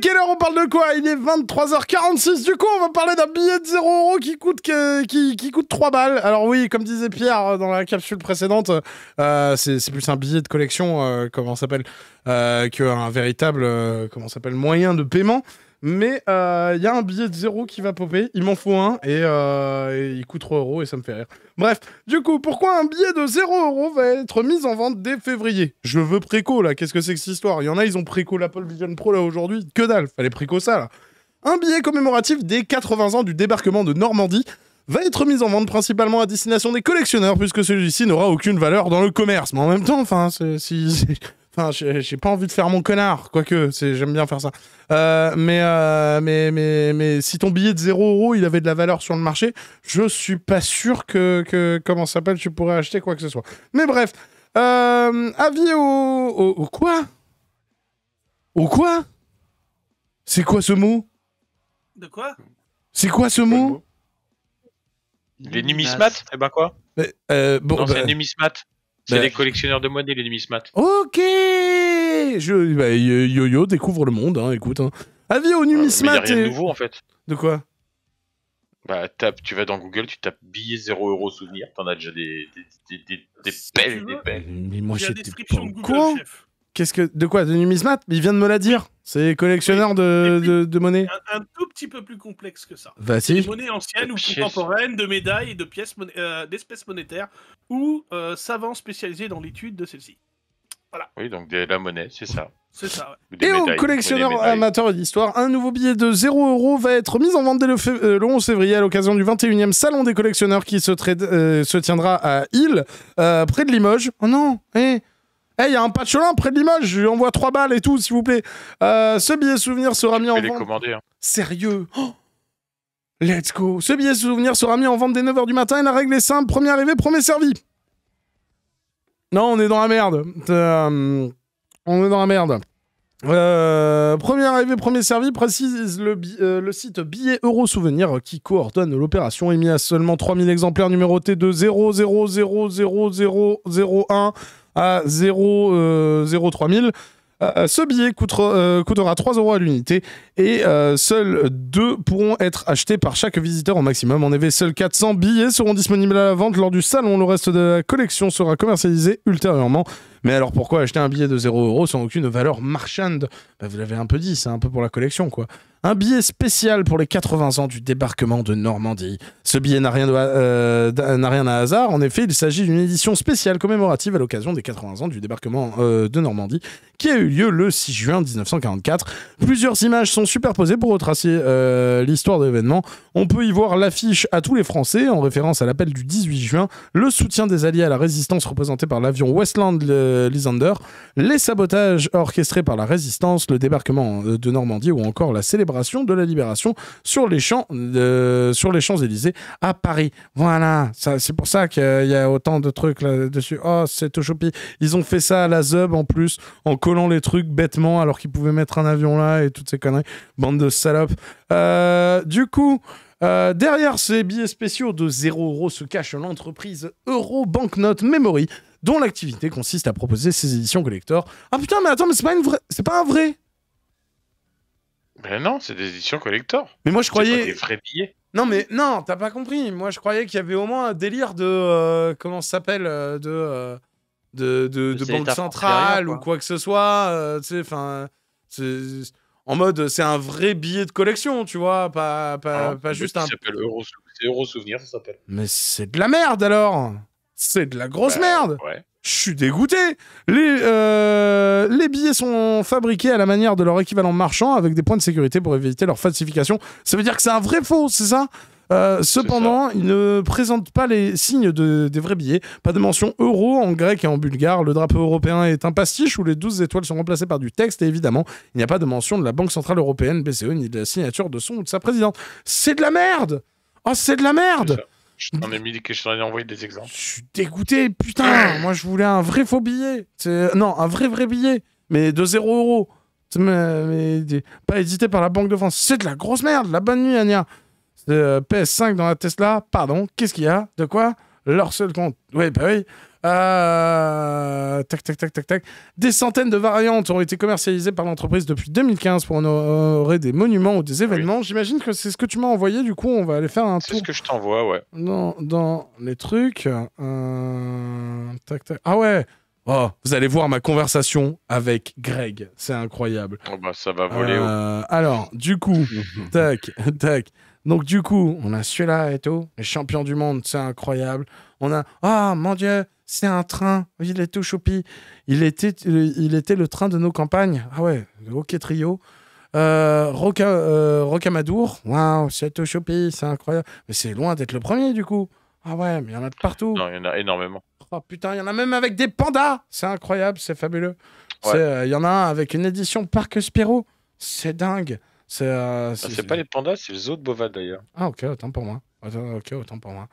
quelle heure On parle de quoi Il est 23h46. Du coup, on va parler d'un billet de 0 qui coûte, qui, qui, coûte 3 balles. Alors, oui, comme disait Pierre euh, dans la capsule précédente, euh, c'est plus un billet de collection, euh, comment s'appelle, qu'un véritable comment s'appelle, moyen de paiement. Mais il euh, y a un billet de zéro qui va popper. Il m'en faut un et, euh, il coûte 3 euros et ça me fait rire. Bref, du coup, pourquoi un billet de 0 euros va être mis en vente dès février Je veux préco là. Qu'est-ce que c'est que cette histoire Il y en a, ils ont préco l'Apple Vision Pro là aujourd'hui. Que dalle, fallait préco ça là. Un billet commémoratif des 80 ans du débarquement de Normandie va être mis en vente principalement à destination des collectionneurs puisque celui-ci n'aura aucune valeur dans le commerce. Mais en même temps, enfin, si Enfin, j'ai pas envie de faire mon connard, quoique, j'aime bien faire ça. Euh, mais, euh, mais, mais, mais si ton billet de 0 euros il avait de la valeur sur le marché, je suis pas sûr que, que comment s'appelle, tu pourrais acheter quoi que ce soit. Mais bref, euh, avis au, au, quoi Au quoi C'est quoi ce mot De quoi C'est quoi ce mot Les numismates Eh ben quoi bon, C'est bah, numismates. C'est des bah, collectionneurs de monnaie, les numismates. Ok Yo-Yo bah, découvre le monde, hein, écoute. Hein. Avis aux numismates. Ah, a rien de nouveau, en fait. De quoi bah, tape, tu vas dans Google, tu tapes billet 0 souvenir, t'en as déjà des, des, des, des, des des pelles. Mais moi, sais pas Qu'est-ce que, de quoi De numismate Il vient de me la dire. C'est collectionneur de, de, monnaie. Un, tout petit peu plus complexe que ça. Vas-y. Des monnaies anciennes ou contemporaines, de médailles de pièces euh, d'espèces monétaires ou euh, savant spécialisés dans l'étude de celle-ci. Voilà. Oui, donc de la monnaie, c'est ça. C'est ça, Et aux collectionneurs amateurs d'histoire, un nouveau billet de 0€ va être mis en vente dès le, 11 euh, février à l'occasion du 21e Salon des collectionneurs qui se, euh, tiendra à Hill, près de Limoges. Oh non, hé il y a un patcholin près de Limoges, je lui envoie 3 balles et tout, s'il vous plaît. ce billet souvenir sera mis en les vente. Commander, hein. Sérieux oh Let's go. Ce billet souvenir sera mis en vente dès 9h du matin et la règle est simple. Premier arrivé, premier servi. Non, on est dans la merde. Euh, on est dans la merde. Euh, premier arrivé, premier servi, précise euh, le, site Billet Euro Souvenir qui coordonne l'opération Émis à seulement 3000 exemplaires numérotés de 1 à 003000. Euh, euh, ce billet euh, coûtera, 3 euros à l'unité et seuls 2 pourront être achetés par chaque visiteur au maximum. En effet, seuls 400 billets seront disponibles à la vente lors du salon. Le reste de la collection sera commercialisé ultérieurement. Mais alors pourquoi acheter un billet de 0 euros sans aucune valeur marchande bah, Vous l'avez un peu dit, c'est un peu pour la collection quoi. Un billet spécial pour les 80 ans du débarquement de Normandie. Ce billet n'a rien, euh, rien à hasard. En effet, il s'agit d'une édition spéciale commémorative à l'occasion des 80 ans du débarquement euh, de Normandie qui a eu lieu le 6 juin 1944. Plusieurs images sont superposées pour retracer euh, l'histoire de l'événement. On peut y voir l'affiche à tous les Français en référence à l'appel du 18 juin, le soutien des Alliés à la résistance représenté par l'avion Westland. Euh, les sabotages orchestrés par la résistance, le débarquement euh, de Normandie ou encore la célébration de la libération sur les champs euh, sur les Champs-Élysées à Paris. Voilà, c'est pour ça qu'il y a autant de trucs là-dessus. Oh, c'est tout choupi. Ils ont fait ça à la Zub en plus, en collant les trucs bêtement alors qu'ils pouvaient mettre un avion là et toutes ces conneries. Bande de salopes. du coup... derrière ces billets spéciaux de 0 euros se cache l'entreprise Euro Banknote Memory, dont l'activité consiste à proposer ces éditions collector. Ah putain, mais attends, mais c'est pas, une c'est pas un vrai Mais ben non, c'est des éditions collector. Mais moi je croyais. C'est des vrais billets. Non, mais non, t'as pas compris. Moi je croyais qu'il y avait au moins un délire de. Euh, comment ça s'appelle euh, euh, De. de, banque centrale ou quoi que ce soit. enfin. En mode, c'est un vrai billet de collection, tu vois, pas, pas, ah, pas juste un. Ça Euro Souvenir, ça s'appelle. Mais c'est de la merde alors c'est de la grosse bah, merde. Ouais. Je suis dégoûté. Euh, les, billets sont fabriqués à la manière de leur équivalent marchand avec des points de sécurité pour éviter leur falsification. Ça veut dire que c'est un vrai faux, c'est ça euh, cependant, ils ne présentent pas les signes des vrais billets. Pas de mention euro en grec et en bulgare. Le drapeau européen est un pastiche où les 12 étoiles sont remplacées par du texte. Et évidemment, il n'y a pas de mention de la Banque Centrale Européenne, BCE, ni de la signature de son ou de sa présidente. C'est de la merde Oh, c'est de la merde J'en ai mis, des exemples. Je suis dégoûté, putain. Moi, je voulais un vrai faux billet. Euh, non, un vrai vrai billet, mais de 0 euros. Pas édité par la Banque de France. C'est de la grosse merde. La bonne nuit, Ania. Euh, PS5 dans la Tesla. Pardon. Qu'est-ce qu'il y a De quoi Leur seul compte. Oui, bah oui. Tac, tac, tac, tac, tac. Des centaines de variantes ont été commercialisées par l'entreprise depuis 2015 pour honorer des monuments ou des événements. J'imagine que c'est ce que tu m'as envoyé. Du coup, on va aller faire un tour. C'est ce que je t'envoie, ouais. Dans, dans, les trucs. Tac, tac. Ah ouais. Oh, vous allez voir ma conversation avec Greg. C'est incroyable. Oh bah ça va voler. Alors, du coup, tac, tac. Donc du coup, on a celui-là et tout, les champions du monde, c'est incroyable. On a ah mon dieu, c'est un train. Il est au Choupi. Il était, il était le train de nos campagnes. Ah ouais, ok trio. Euh, Roca, euh, Rocamadour, waouh, c'est au Choupi, c'est incroyable. Mais c'est loin d'être le premier du coup. Ah ouais, mais il y en a de partout. Non, il y en a énormément. Oh putain, il y en a même avec des pandas. C'est incroyable, c'est fabuleux. Euh, il y en a un avec une édition Parc Spirou. C'est dingue. C'est ah, pas les pandas, c'est les autres bovins d'ailleurs. Ah ok, autant pour moi. pour moi.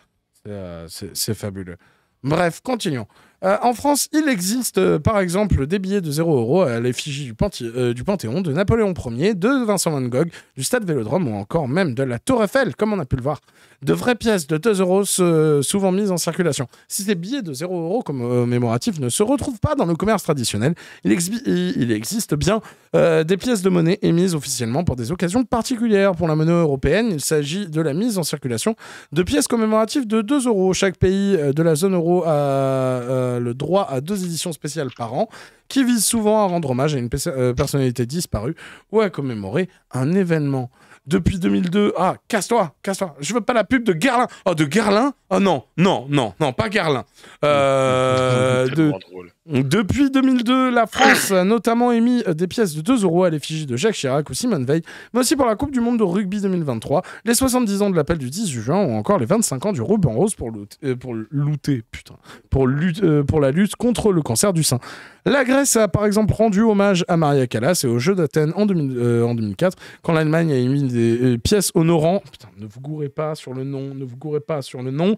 C'est fabuleux. Bref, continuons. Euh, en France, il existe euh, par exemple des billets de 0 euros à l'effigie du, euh, du, Panthéon, de Napoléon Ier, de Vincent Van Gogh, du Stade Vélodrome ou encore même de la Tour Eiffel, comme on a pu le voir. De vraies pièces de 2 euros souvent mises en circulation. Si ces billets de 0 euros commémoratifs ne se retrouvent pas dans le commerce traditionnel, il, il existe bien des pièces de monnaie émises officiellement pour des occasions particulières. Pour la monnaie européenne, il s'agit de la mise en circulation de pièces commémoratives de 2 euros. Chaque pays de la zone euro a euh, le droit à deux éditions spéciales par an qui visent souvent à rendre hommage à une euh, personnalité disparue ou à commémorer un événement. Depuis 2002, ah, casse-toi, casse-toi. Je veux pas la pub de Garlin. Oh, de Garlin Oh non, non, non, non, pas Garlin. Euh, Depuis 2002, la France a notamment émis euh, des pièces de 2 euros à l'effigie de Jacques Chirac ou Simone Veil, mais aussi pour la Coupe du Monde de rugby 2023, les 70 ans de l'appel du 10 juin ou encore les 25 ans du ruban rose pour, looter, pour putain, pour lutter, pour la lutte contre le cancer du sein. La Grèce a par exemple rendu hommage à Maria Callas et aux Jeux d'Athènes en, 2004, euh, quand l'Allemagne a émis des euh, pièces honorant. ne vous gourez pas sur le nom, ne vous gourez pas sur le nom.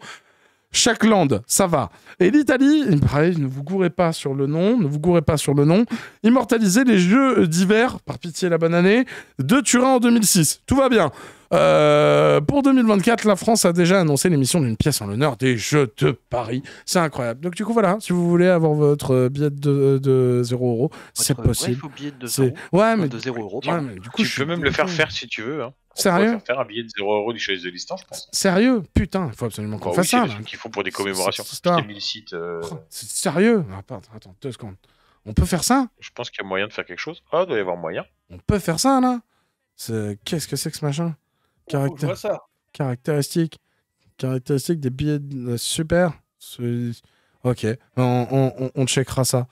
Chaque land, ça va. Et l'Italie, pareil, ne vous gourez pas sur le nom, ne vous gourrez pas sur le nom. Immortaliser les Jeux d'hiver, par pitié la bonne année, de Turin en 2006. Tout va bien. Euh, pour 2024, la France a déjà annoncé l'émission d'une pièce en l'honneur des Jeux de Paris. C'est incroyable. Donc du coup, voilà, si vous voulez avoir votre euh, billet de, euh, de 0 euros, c'est possible. ouais, mais... de 0 euros. du coup, je peux même le faire faire si tu veux. Hein. Sérieux faire, faire un billet de 0 euros du chaise de listan, je pense. Sérieux Putain, il faut absolument qu'on bah fasse ça. C'est pour des commémorations. Oh, c'est sérieux attends, ah, attends, deux secondes. On peut faire ça Je pense qu'il y a moyen de faire quelque chose. Ah, il doit y avoir moyen. On peut faire ça, là Qu'est-ce que c'est que ce machin Caractère... Caractéristique. Caractéristique des billets. Super. Ok. On, on, checkera ça.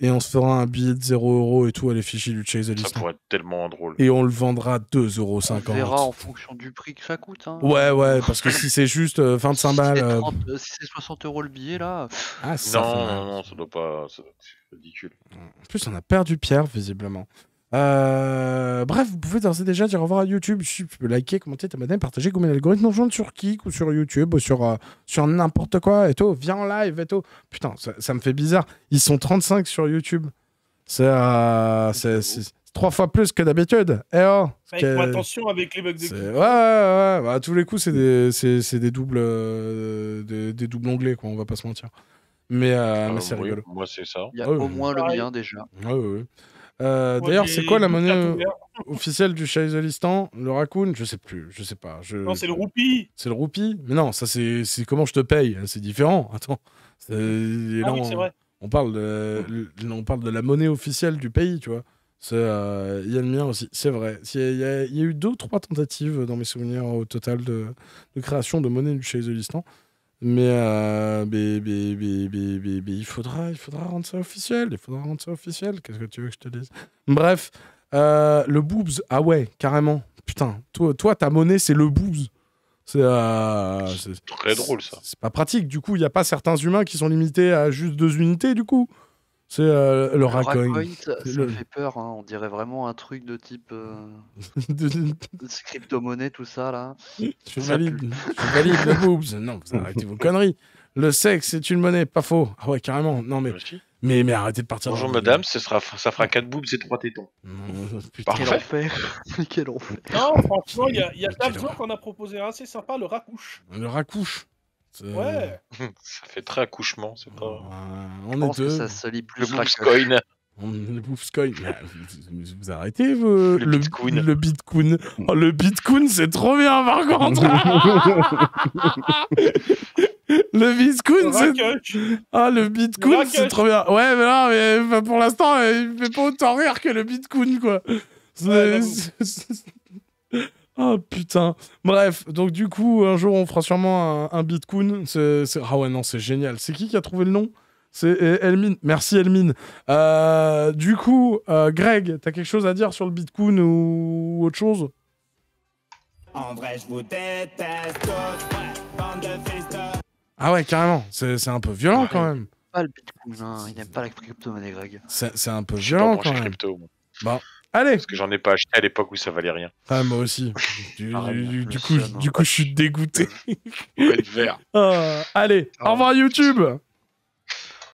Et on se fera un billet de 0€ et tout à l'effigie du Chase the Ça pourrait être tellement drôle. Et on le vendra 2,50€ On verra en fonction du prix que ça coûte. Hein. Ouais, ouais, parce que si c'est juste 25 de balles. Si c'est 60 euh, euh, le billet là. Ah, non, non, non, ça doit pas. C'est ridicule. En plus, on a perdu Pierre, visiblement. Euh, bref, vous pouvez d'ores déjà dire au revoir à YouTube. Si tu peux liker, commenter, t'abonner, partager, comment l'algorithme nous rejoindre sur Kik ou sur YouTube ou sur, euh, sur n'importe quoi et tout. Viens en live et tout. Putain, ça, me fait bizarre. Ils sont 35 sur YouTube. C'est 3 euh, trois fois plus que d'habitude. Et eh oh, attention avec les bugs de Ouais, ouais, ouais. Bah, à tous les coups, c'est des, des doubles, des, doubles onglets, quoi, on va pas se mentir. Mais, ah, bah c'est rigolo. Moi, c'est ça. Il y a au moins le mien déjà. Ouais, ouais, ouais. Euh, d'ailleurs, c'est quoi la monnaie officielle du Shah Le raccoon Je sais plus, je sais pas. Je... Non, c'est le roupie. C'est le roupie Mais non, ça c'est comment je te paye, hein, c'est différent. Attends. Ah, on... Vrai. on... parle de... on parle de la monnaie officielle du pays, tu vois. Euh, il y a le mien aussi, c'est vrai. Il y, a eu deux ou trois tentatives dans mes souvenirs au total de, création de monnaie du Shah mais, euh, il, faudra, il faudra rendre ça officiel. Il faudra rendre ça officiel. Qu'est-ce que tu veux que je te dise Bref, euh, le boobs. Ah ouais, carrément. Putain, toi, toi ta monnaie, c'est le boobs. C'est euh, très drôle ça. C'est pas pratique. Du coup, il n'y a pas certains humains qui sont limités à juste deux unités, du coup. C'est euh, le le, le racoin. ça, fait peur, hein. on dirait vraiment un truc de type euh, crypto-monnaie, tout ça là. Je valide, je valide le boobs. Non, arrêtez vos conneries. Le sexe, c'est une monnaie, pas faux. Ah ouais, carrément. Non, mais. Bah, mais, arrêtez de partir. Bonjour madame, ça fera 4 boobs et 3 tétons. Parfait. Quel enfer Quel enfer Non, franchement, il y a, y a qu'on a proposé c'est sympa, le racouche. Le racouche euh, ouais. ça fait très accouchement, c'est pas. on est deux. ça se le Bitcoin. Le ah, vous, arrêtez, vous. Le, le Bitcoin. Le Bitcoin. c'est trop bien, par contre. le Bitcoin, c'est. Ah, le Bitcoin, c'est trop bien. Ah, ouais, mais là, mais, euh, pour l'instant, euh, il fait pas autant rire que le Bitcoin, quoi. Oh putain. Bref, donc du coup, un jour, on fera sûrement un, Bitcoin. Ah ouais, non, c'est génial. C'est qui qui a trouvé le nom C'est eh, Elmine. Merci, Elmine. Euh, du coup, euh, Greg, t'as quelque chose à dire sur le Bitcoin ou, autre chose je vous ah ouais, carrément. C'est, un peu violent quand même. Pas le Bitcoin, non. Hein. il n'aime pas la crypto-monnaie, Greg. C'est, un peu violent quand même. Crypto, Bon, bah, Allez. Parce que j'en ai pas acheté à l'époque où ça valait rien. Ah, moi aussi. Du, coup, je suis dégoûté. Ouais, le vert. Ah, allez, au revoir YouTube.